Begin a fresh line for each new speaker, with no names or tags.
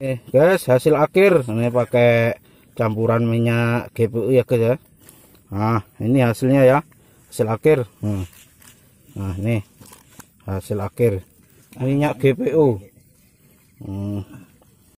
Oke eh,
guys hasil akhir ini pakai campuran minyak GPU ya guys ya nah ini hasilnya ya hasil akhir hmm. nah ini hasil akhir minyak GPU hmm.